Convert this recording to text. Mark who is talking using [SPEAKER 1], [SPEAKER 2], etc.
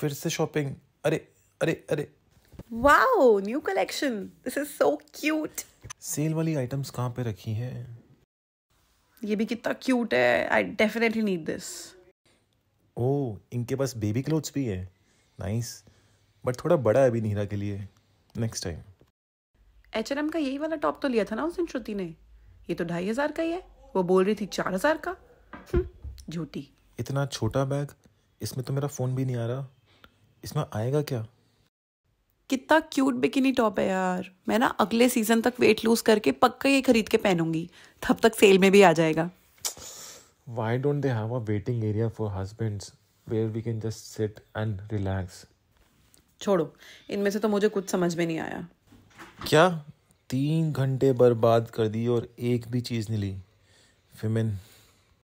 [SPEAKER 1] फिर से शॉपिंग अरे अरे अरे
[SPEAKER 2] wow new collection
[SPEAKER 3] this is so cute
[SPEAKER 1] sale वाली आइटम्स कहाँ पे रखी हैं
[SPEAKER 3] ये भी कितना क्यूट है I definitely need this oh इनके पास
[SPEAKER 1] बेबी क्लोथ्स भी है नाइस बट थोड़ा बड़ा है अभी नीरा के लिए नेक्स्ट टाइम
[SPEAKER 2] एच का यही वाला टॉप तो लिया था ना उस दिन श्रुति ने ये तो ढाई हज़ार का ही है वो बोल रही थी चार हज़ार का हम्म, झूठी
[SPEAKER 1] इतना छोटा बैग इसमें तो मेरा फ़ोन भी नहीं आ रहा इसमें आएगा क्या
[SPEAKER 2] कितना क्यूट बिकिनी टॉप है यार मैं ना अगले सीजन तक वेट लूज करके पक्का ये खरीद के पहनूंगी तब तक सेल में भी आ
[SPEAKER 4] जाएगा
[SPEAKER 5] why don't they have a waiting area for husbands where we can just sit and relax
[SPEAKER 4] छोड़ो इनमें से तो मुझे कुछ समझ में नहीं आया
[SPEAKER 1] क्या तीन घंटे बर्बाद कर दिए और एक भी चीज़ नहीं ली फिमिन